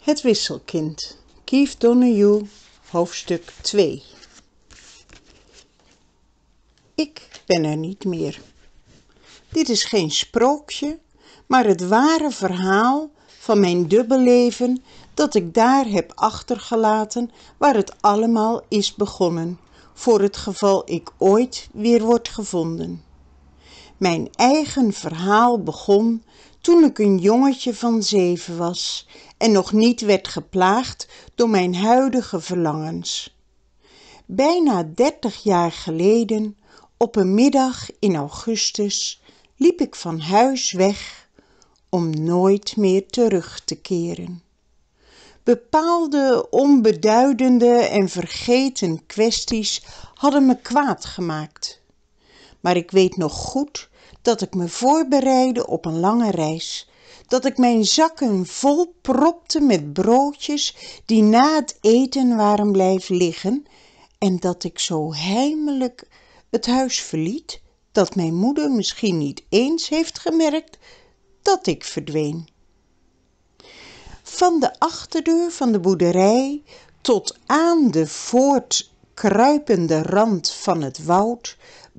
Het wisselkind. Keith Donahue, hoofdstuk 2. Ik ben er niet meer. Dit is geen sprookje, maar het ware verhaal van mijn dubbelleven dat ik daar heb achtergelaten waar het allemaal is begonnen, voor het geval ik ooit weer word gevonden. Mijn eigen verhaal begon toen ik een jongetje van zeven was en nog niet werd geplaagd door mijn huidige verlangens. Bijna dertig jaar geleden, op een middag in augustus, liep ik van huis weg om nooit meer terug te keren. Bepaalde onbeduidende en vergeten kwesties hadden me kwaad gemaakt. Maar ik weet nog goed dat ik me voorbereidde op een lange reis dat ik mijn zakken vol propte met broodjes die na het eten waren blijven liggen en dat ik zo heimelijk het huis verliet dat mijn moeder misschien niet eens heeft gemerkt dat ik verdween. Van de achterdeur van de boerderij tot aan de voortkruipende rand van het woud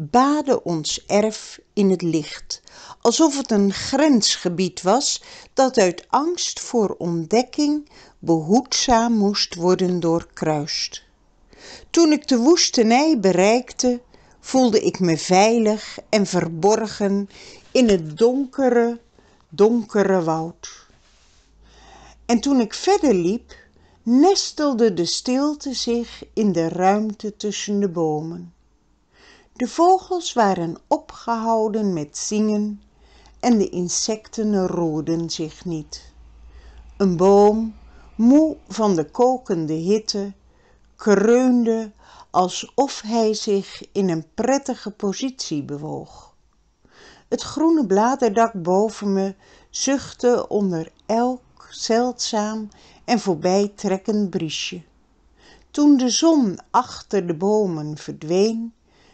Bade ons erf in het licht alsof het een grensgebied was dat uit angst voor ontdekking behoedzaam moest worden doorkruist toen ik de woestenij bereikte voelde ik me veilig en verborgen in het donkere donkere woud en toen ik verder liep nestelde de stilte zich in de ruimte tussen de bomen de vogels waren opgehouden met zingen en de insecten roerden zich niet een boom moe van de kokende hitte kreunde alsof hij zich in een prettige positie bewoog het groene bladerdak boven me zuchtte onder elk zeldzaam en voorbijtrekkend briesje toen de zon achter de bomen verdween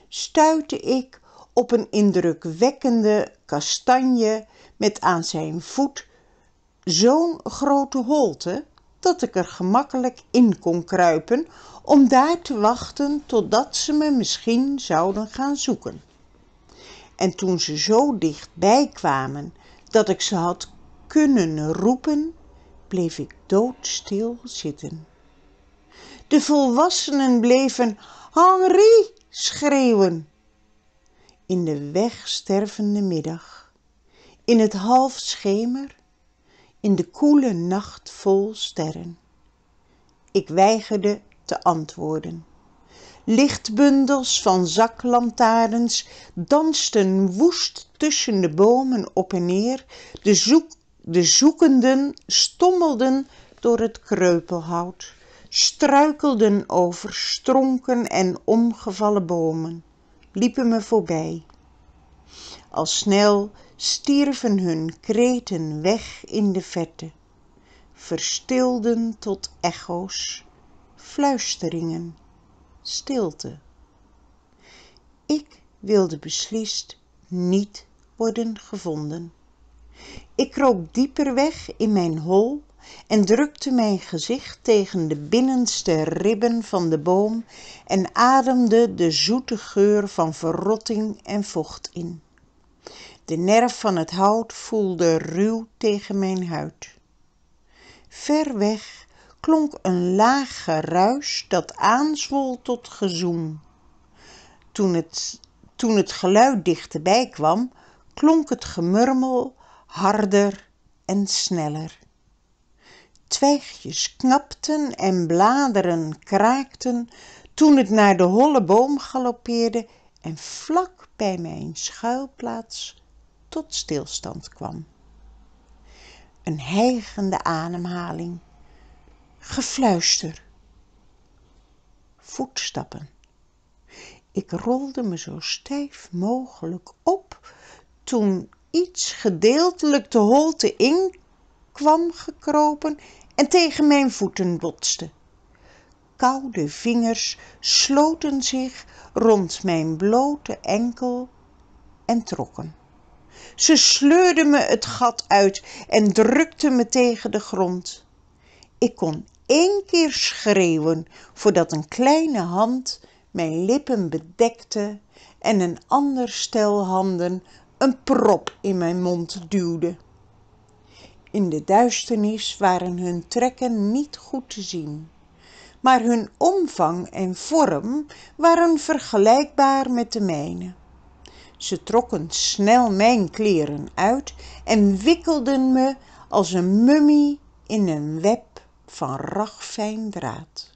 stuitte ik op een indrukwekkende kastanje met aan zijn voet zo'n grote holte dat ik er gemakkelijk in kon kruipen om daar te wachten totdat ze me misschien zouden gaan zoeken. En toen ze zo dichtbij kwamen dat ik ze had kunnen roepen, bleef ik doodstil zitten. De volwassenen bleven Henri schreeuwen in de wegstervende middag in het half schemer in de koele nacht vol sterren ik weigerde te antwoorden lichtbundels van zaklantaarns dansten woest tussen de bomen op en neer de zoekenden stommelden door het kreupelhout struikelden over stronken en omgevallen bomen, liepen me voorbij al snel stierven hun kreten weg in de verte verstilden tot echo's fluisteringen stilte ik wilde beslist niet worden gevonden ik kroop dieper weg in mijn hol en drukte mijn gezicht tegen de binnenste ribben van de boom en ademde de zoete geur van verrotting en vocht in de nerf van het hout voelde ruw tegen mijn huid ver weg klonk een laag geruisch dat aanzwol tot gezoem toen het, toen het geluid dichterbij kwam klonk het gemurmel harder en sneller twijgjes knapten en bladeren kraakten toen het naar de holle boom galoppeerde en vlak bij mijn schuilplaats tot stilstand kwam een hijgende ademhaling gefluister voetstappen ik rolde me zo stijf mogelijk op toen iets gedeeltelijk de holte kwam gekropen en tegen mijn voeten botste. Koude vingers sloten zich rond mijn blote enkel en trokken. Ze sleurden me het gat uit en drukten me tegen de grond. Ik kon één keer schreeuwen voordat een kleine hand mijn lippen bedekte en een ander stel handen een prop in mijn mond duwde in de duisternis waren hun trekken niet goed te zien maar hun omvang en vorm waren vergelijkbaar met de mijne ze trokken snel mijn kleren uit en wikkelden me als een mummie in een web van ragfijn draad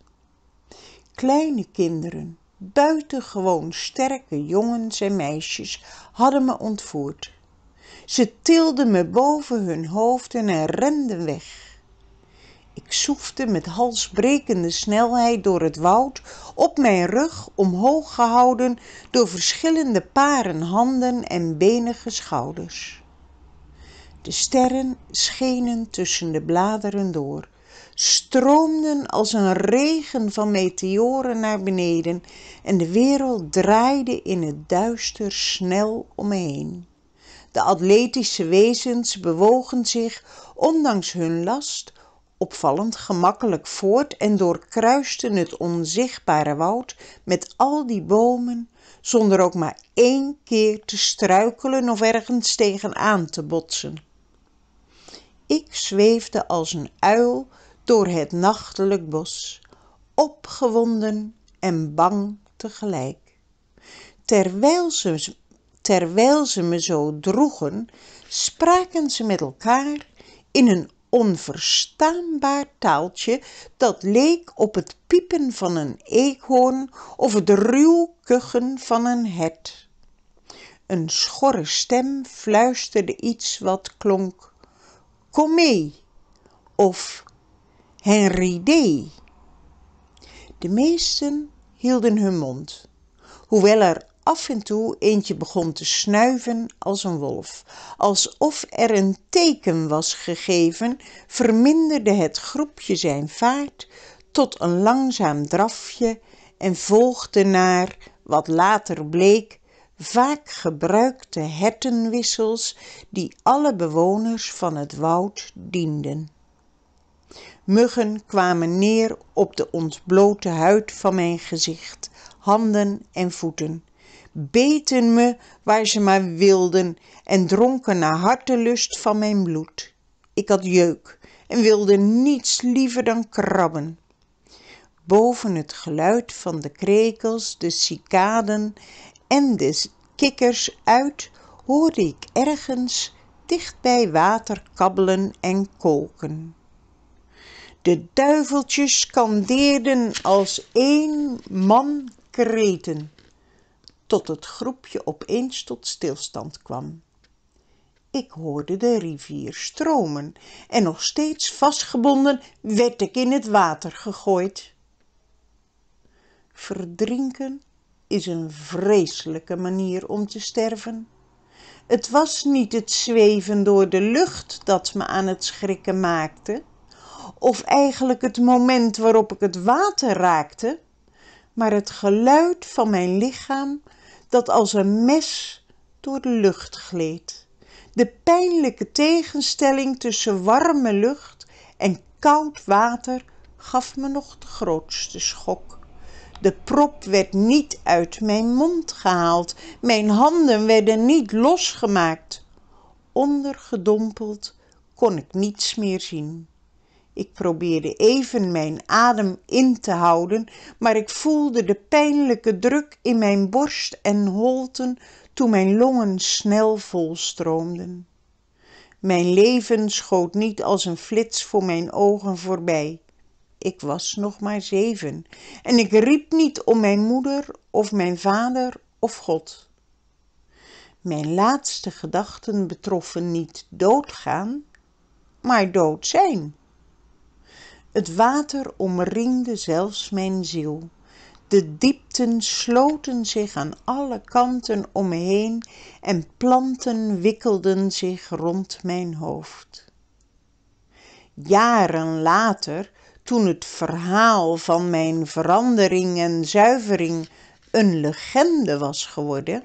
kleine kinderen buitengewoon sterke jongens en meisjes hadden me ontvoerd ze tilden me boven hun hoofden en renden weg. Ik soefde met halsbrekende snelheid door het woud, op mijn rug omhoog gehouden door verschillende paren handen en benige schouders. De sterren schenen tussen de bladeren door, stroomden als een regen van meteoren naar beneden en de wereld draaide in het duister snel om me heen de atletische wezens bewogen zich ondanks hun last opvallend gemakkelijk voort en doorkruisten het onzichtbare woud met al die bomen zonder ook maar één keer te struikelen of ergens tegenaan te botsen. Ik zweefde als een uil door het nachtelijk bos, opgewonden en bang tegelijk. Terwijl ze terwijl ze me zo droegen spraken ze met elkaar in een onverstaanbaar taaltje dat leek op het piepen van een eekhoorn of het ruw kuchen van een hert een schorre stem fluisterde iets wat klonk kom mee of henri de meesten hielden hun mond hoewel er af en toe eentje begon te snuiven als een wolf. Alsof er een teken was gegeven, verminderde het groepje zijn vaart tot een langzaam drafje en volgde naar, wat later bleek, vaak gebruikte hertenwissels die alle bewoners van het woud dienden. Muggen kwamen neer op de ontblote huid van mijn gezicht, handen en voeten beten me waar ze maar wilden en dronken naar hartelust van mijn bloed. Ik had jeuk en wilde niets liever dan krabben. Boven het geluid van de krekels, de cicaden en de kikkers uit hoorde ik ergens dichtbij water kabbelen en koken. De duiveltjes skandeerden als één man kreten tot het groepje opeens tot stilstand kwam ik hoorde de rivier stromen en nog steeds vastgebonden werd ik in het water gegooid verdrinken is een vreselijke manier om te sterven het was niet het zweven door de lucht dat me aan het schrikken maakte of eigenlijk het moment waarop ik het water raakte maar het geluid van mijn lichaam dat als een mes door de lucht gleed de pijnlijke tegenstelling tussen warme lucht en koud water gaf me nog de grootste schok de prop werd niet uit mijn mond gehaald mijn handen werden niet losgemaakt ondergedompeld kon ik niets meer zien ik probeerde even mijn adem in te houden, maar ik voelde de pijnlijke druk in mijn borst en holten toen mijn longen snel volstroomden. Mijn leven schoot niet als een flits voor mijn ogen voorbij. Ik was nog maar zeven en ik riep niet om mijn moeder of mijn vader of God. Mijn laatste gedachten betroffen niet doodgaan, maar dood zijn het water omringde zelfs mijn ziel de diepten sloten zich aan alle kanten omheen en planten wikkelden zich rond mijn hoofd jaren later toen het verhaal van mijn verandering en zuivering een legende was geworden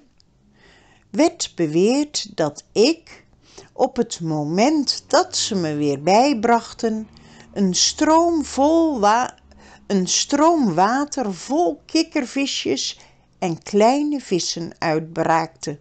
werd beweerd dat ik op het moment dat ze me weer bijbrachten een stroom, vol een stroom water vol kikkervisjes en kleine vissen uitbraakte.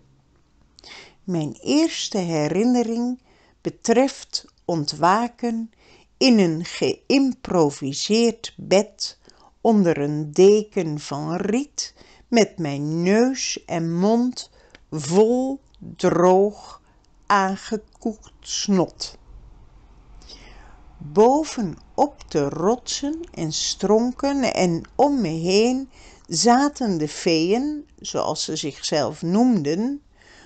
Mijn eerste herinnering betreft ontwaken in een geïmproviseerd bed onder een deken van riet met mijn neus en mond vol droog aangekoekt snot boven op de rotsen en stronken en om me heen zaten de feeën zoals ze zichzelf noemden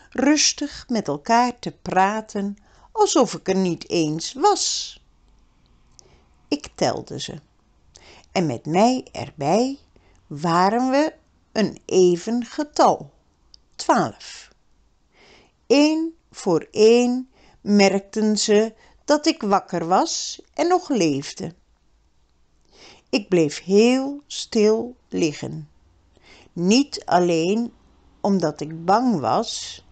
rustig met elkaar te praten alsof ik er niet eens was ik telde ze en met mij erbij waren we een even getal twaalf eén voor één merkten ze dat ik wakker was en nog leefde. Ik bleef heel stil liggen. Niet alleen omdat ik bang was,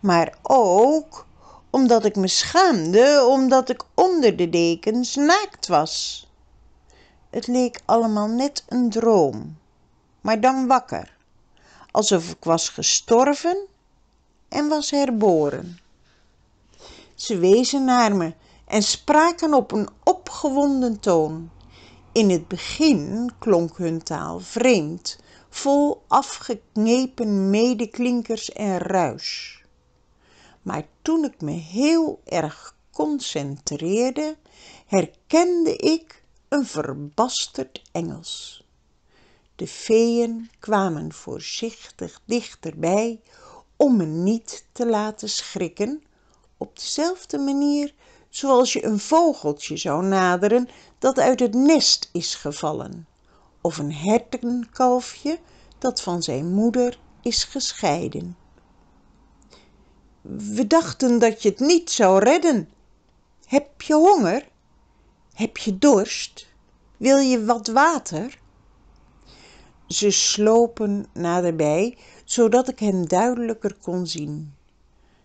maar ook omdat ik me schaamde omdat ik onder de dekens naakt was. Het leek allemaal net een droom, maar dan wakker, alsof ik was gestorven en was herboren. Ze wezen naar me en spraken op een opgewonden toon in het begin klonk hun taal vreemd vol afgeknepen medeklinkers en ruis. maar toen ik me heel erg concentreerde herkende ik een verbasterd Engels. de feeën kwamen voorzichtig dichterbij om me niet te laten schrikken op dezelfde manier zoals je een vogeltje zou naderen dat uit het nest is gevallen of een hertenkalfje dat van zijn moeder is gescheiden we dachten dat je het niet zou redden heb je honger heb je dorst wil je wat water ze slopen naderbij zodat ik hen duidelijker kon zien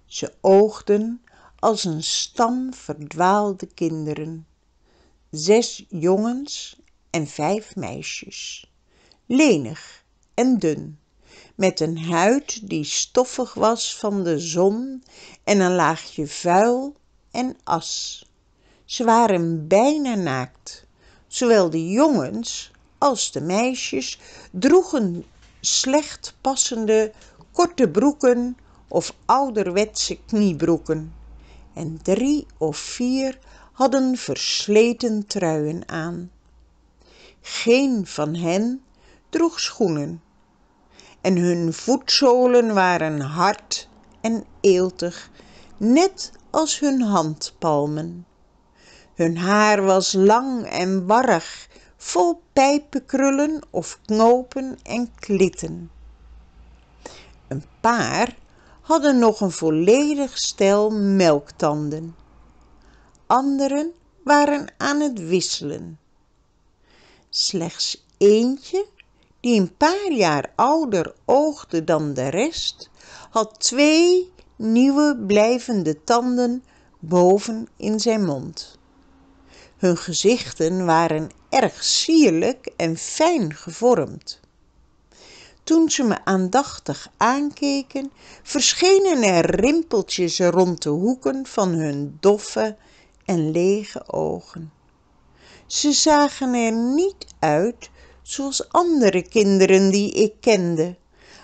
ze oogden als een stam verdwaalde kinderen zes jongens en vijf meisjes lenig en dun met een huid die stoffig was van de zon en een laagje vuil en as. ze waren bijna naakt zowel de jongens als de meisjes droegen slecht passende korte broeken of ouderwetse kniebroeken en drie of vier hadden versleten truien aan geen van hen droeg schoenen en hun voetzolen waren hard en eeltig net als hun handpalmen hun haar was lang en warrig vol pijpenkrullen of knopen en klitten een paar hadden nog een volledig stel melktanden. Anderen waren aan het wisselen. Slechts eentje, die een paar jaar ouder oogde dan de rest, had twee nieuwe blijvende tanden boven in zijn mond. Hun gezichten waren erg sierlijk en fijn gevormd toen ze me aandachtig aankeken verschenen er rimpeltjes rond de hoeken van hun doffe en lege ogen. ze zagen er niet uit zoals andere kinderen die ik kende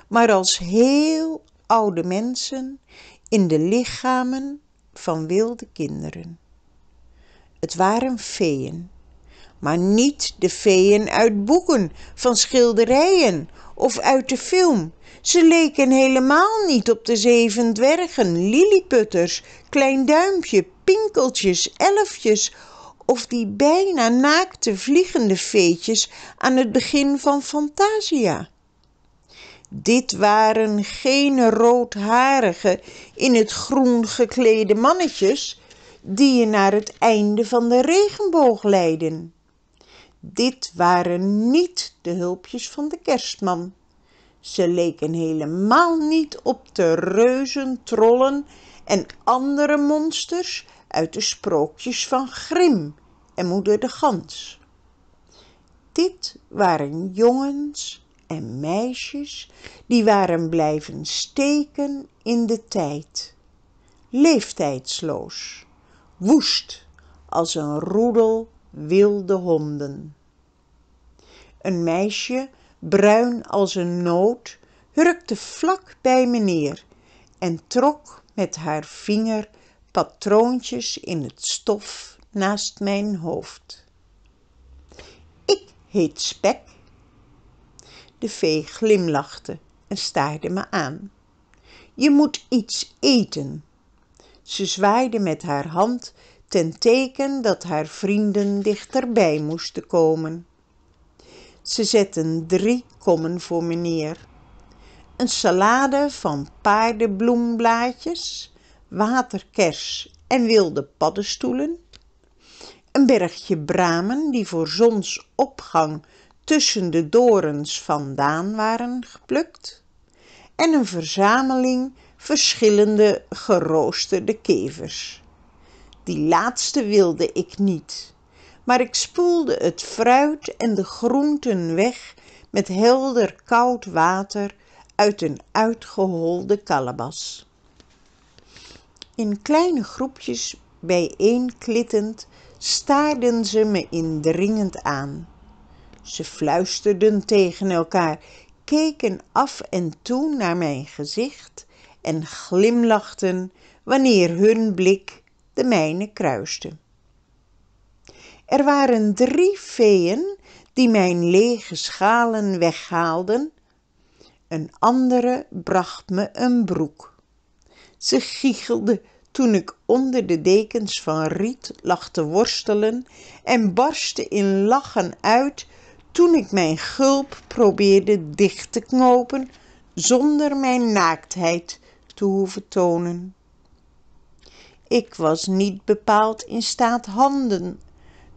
maar als heel oude mensen in de lichamen van wilde kinderen het waren feeën maar niet de feeën uit boeken van schilderijen of uit de film. Ze leken helemaal niet op de zeven dwergen, lilliputters, klein duimpje, pinkeltjes, elfjes of die bijna naakte vliegende veetjes aan het begin van Fantasia. Dit waren geen roodharige, in het groen geklede mannetjes die je naar het einde van de regenboog leidden dit waren niet de hulpjes van de kerstman ze leken helemaal niet op de reuzen trollen en andere monsters uit de sprookjes van Grim en moeder de gans dit waren jongens en meisjes die waren blijven steken in de tijd leeftijdsloos woest als een roedel wilde honden een meisje bruin als een noot hurkte vlak bij meneer en trok met haar vinger patroontjes in het stof naast mijn hoofd ik heet spek de vee glimlachte en staarde me aan je moet iets eten ze zwaaide met haar hand ten teken dat haar vrienden dichterbij moesten komen. Ze zetten drie kommen voor meneer. Een salade van paardenbloemblaadjes, waterkers en wilde paddenstoelen. Een bergje bramen die voor zonsopgang tussen de dorens vandaan waren geplukt. En een verzameling verschillende geroosterde kevers die laatste wilde ik niet. Maar ik spoelde het fruit en de groenten weg met helder koud water uit een uitgeholde kalebas. In kleine groepjes bijeenklittend staarden ze me indringend aan. Ze fluisterden tegen elkaar, keken af en toe naar mijn gezicht en glimlachten wanneer hun blik de mijne kruiste. Er waren drie feeën die mijn lege schalen weghaalden. Een andere bracht me een broek. Ze giechelde toen ik onder de dekens van Riet lag te worstelen en barstte in lachen uit toen ik mijn gulp probeerde dicht te knopen zonder mijn naaktheid te hoeven tonen ik was niet bepaald in staat handen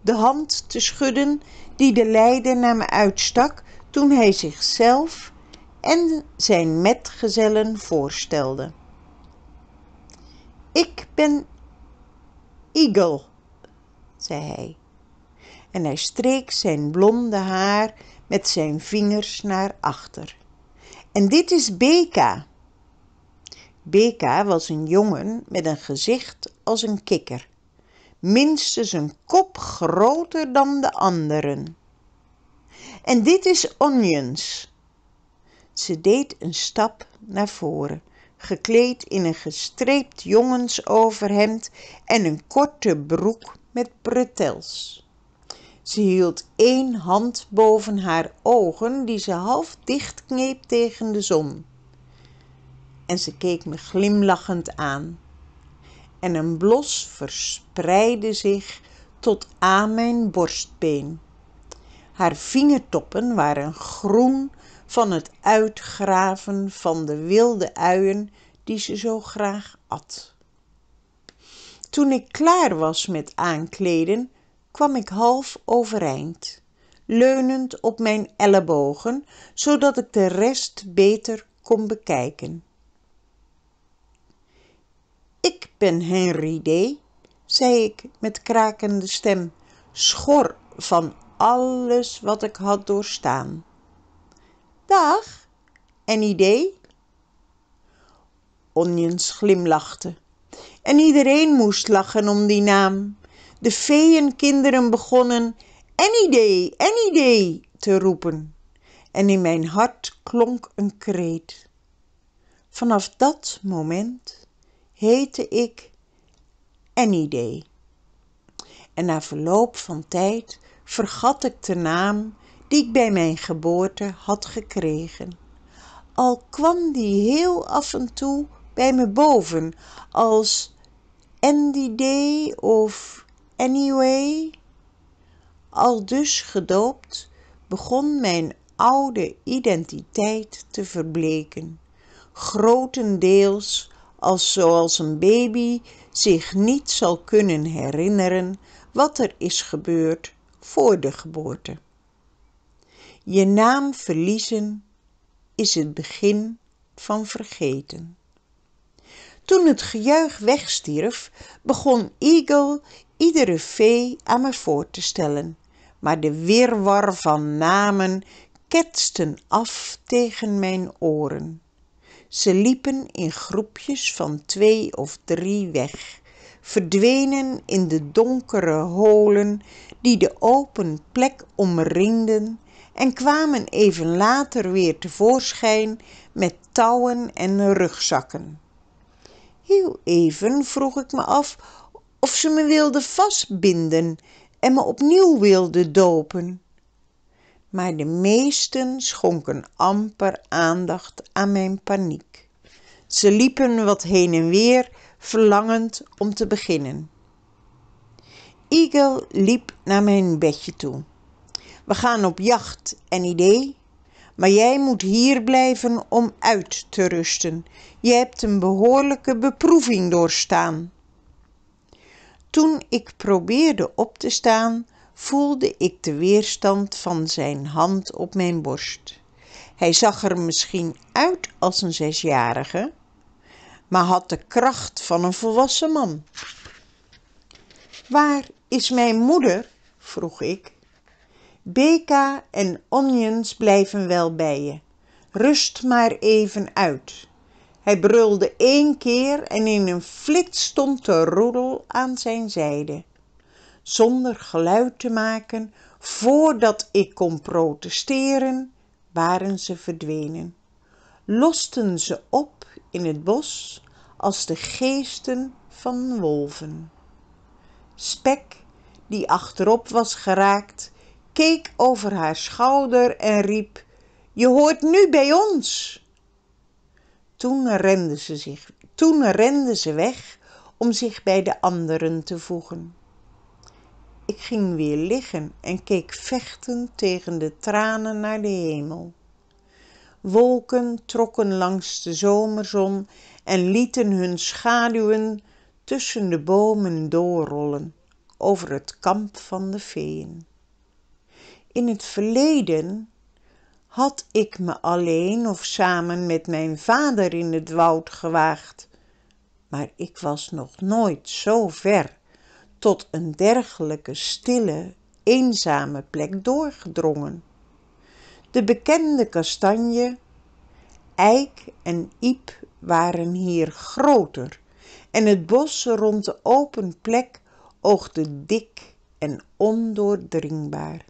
de hand te schudden die de leider naar me uitstak toen hij zichzelf en zijn metgezellen voorstelde ik ben eagle zei hij en hij streek zijn blonde haar met zijn vingers naar achter en dit is Beka Beka was een jongen met een gezicht als een kikker, minstens een kop groter dan de anderen. En dit is Onions. Ze deed een stap naar voren, gekleed in een gestreept jongensoverhemd en een korte broek met pretels. Ze hield één hand boven haar ogen die ze half dichtkneep tegen de zon en ze keek me glimlachend aan. En een blos verspreidde zich tot aan mijn borstbeen. Haar vingertoppen waren groen van het uitgraven van de wilde uien die ze zo graag at. Toen ik klaar was met aankleden, kwam ik half overeind, leunend op mijn ellebogen, zodat ik de rest beter kon bekijken. Ik ben Henry D., zei ik met krakende stem, schor van alles wat ik had doorstaan. Dag, en idee? Onions glimlachte. En iedereen moest lachen om die naam. De feeënkinderen begonnen en idee, en idee te roepen. En in mijn hart klonk een kreet. Vanaf dat moment heette ik Anyday, En na verloop van tijd vergat ik de naam die ik bij mijn geboorte had gekregen. Al kwam die heel af en toe bij me boven als Andy of Anyway. Al dus gedoopt begon mijn oude identiteit te verbleken, grotendeels als zoals een baby zich niet zal kunnen herinneren wat er is gebeurd voor de geboorte je naam verliezen is het begin van vergeten toen het gejuich wegstierf begon eagle iedere fee aan me voor te stellen maar de wirwar van namen ketsten af tegen mijn oren ze liepen in groepjes van twee of drie weg verdwenen in de donkere holen die de open plek omringden en kwamen even later weer tevoorschijn met touwen en rugzakken heel even vroeg ik me af of ze me wilden vastbinden en me opnieuw wilden dopen maar de meesten schonken amper aandacht aan mijn paniek ze liepen wat heen en weer verlangend om te beginnen eagle liep naar mijn bedje toe we gaan op jacht en idee maar jij moet hier blijven om uit te rusten je hebt een behoorlijke beproeving doorstaan toen ik probeerde op te staan voelde ik de weerstand van zijn hand op mijn borst. Hij zag er misschien uit als een zesjarige, maar had de kracht van een volwassen man. Waar is mijn moeder? vroeg ik. Beka en Onions blijven wel bij je. Rust maar even uit. Hij brulde één keer en in een flits stond de roedel aan zijn zijde zonder geluid te maken voordat ik kon protesteren, waren ze verdwenen losten ze op in het bos als de geesten van wolven spek die achterop was geraakt keek over haar schouder en riep je hoort nu bij ons toen renden ze, zich, toen renden ze weg om zich bij de anderen te voegen ik ging weer liggen en keek vechtend tegen de tranen naar de hemel. Wolken trokken langs de zomerzon en lieten hun schaduwen tussen de bomen doorrollen over het kamp van de feeën. In het verleden had ik me alleen of samen met mijn vader in het woud gewaagd, maar ik was nog nooit zo ver tot een dergelijke stille, eenzame plek doorgedrongen. De bekende kastanje, eik en iep waren hier groter en het bos rond de open plek oogde dik en ondoordringbaar.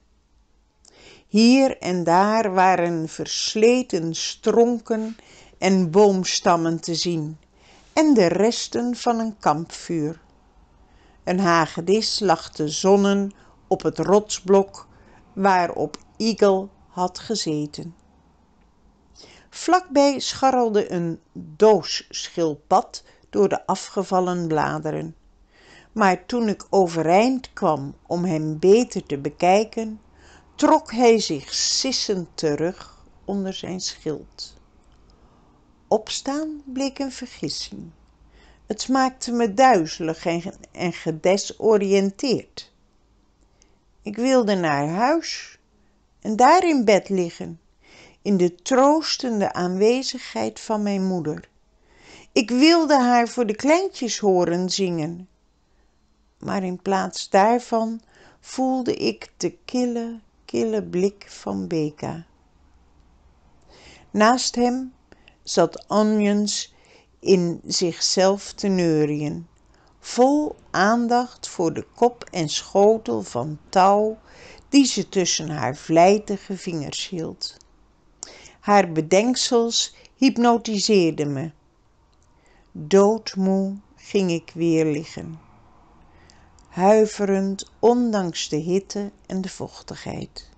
Hier en daar waren versleten stronken en boomstammen te zien en de resten van een kampvuur een hagedis lag te zonnen op het rotsblok waarop eagle had gezeten. Vlakbij scharrelde een doosschildpad door de afgevallen bladeren. Maar toen ik overeind kwam om hem beter te bekijken, trok hij zich sissend terug onder zijn schild. Opstaan bleek een vergissing. Het maakte me duizelig en, gedesoriënteerd. Ik wilde naar huis en daar in bed liggen, in de troostende aanwezigheid van mijn moeder. Ik wilde haar voor de kleintjes horen zingen, maar in plaats daarvan voelde ik de kille, kille blik van Beka. Naast hem zat Onions in zichzelf te neurien, vol aandacht voor de kop en schotel van touw die ze tussen haar vlijtige vingers hield. Haar bedenksels hypnotiseerden me. Doodmoe ging ik weer liggen, huiverend ondanks de hitte en de vochtigheid.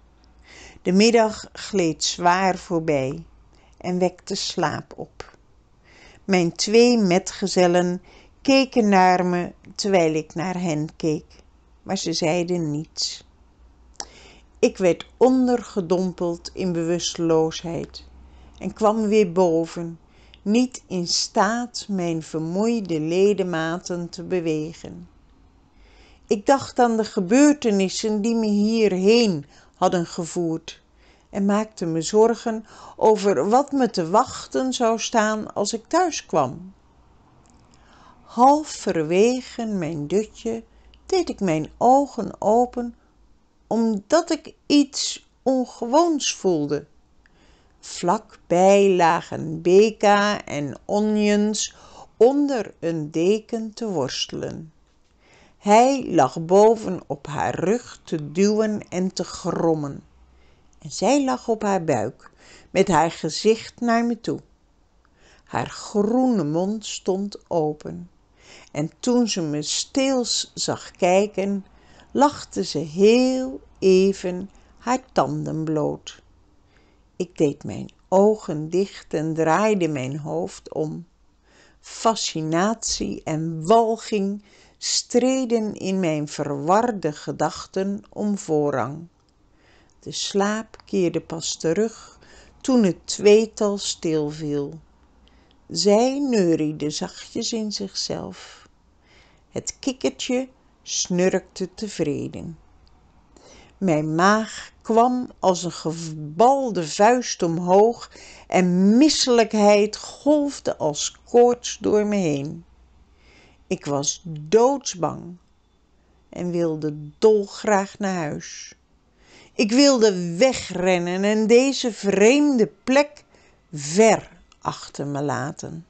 De middag gleed zwaar voorbij en wekte slaap op mijn twee metgezellen keken naar me terwijl ik naar hen keek, maar ze zeiden niets. Ik werd ondergedompeld in bewusteloosheid en kwam weer boven, niet in staat mijn vermoeide ledematen te bewegen. Ik dacht aan de gebeurtenissen die me hierheen hadden gevoerd en maakte me zorgen over wat me te wachten zou staan als ik thuis kwam. Halverwege mijn dutje deed ik mijn ogen open omdat ik iets ongewoons voelde. Vlakbij lagen Beka en Onions onder een deken te worstelen. Hij lag boven op haar rug te duwen en te grommen en zij lag op haar buik met haar gezicht naar me toe. Haar groene mond stond open en toen ze me steels zag kijken, lachte ze heel even haar tanden bloot. Ik deed mijn ogen dicht en draaide mijn hoofd om. Fascinatie en walging streden in mijn verwarde gedachten om voorrang de slaap keerde pas terug toen het tweetal stilviel zij neuriede zachtjes in zichzelf het kikkertje snurkte tevreden mijn maag kwam als een gebalde vuist omhoog en misselijkheid golfde als koorts door me heen ik was doodsbang en wilde dolgraag naar huis ik wilde wegrennen en deze vreemde plek ver achter me laten.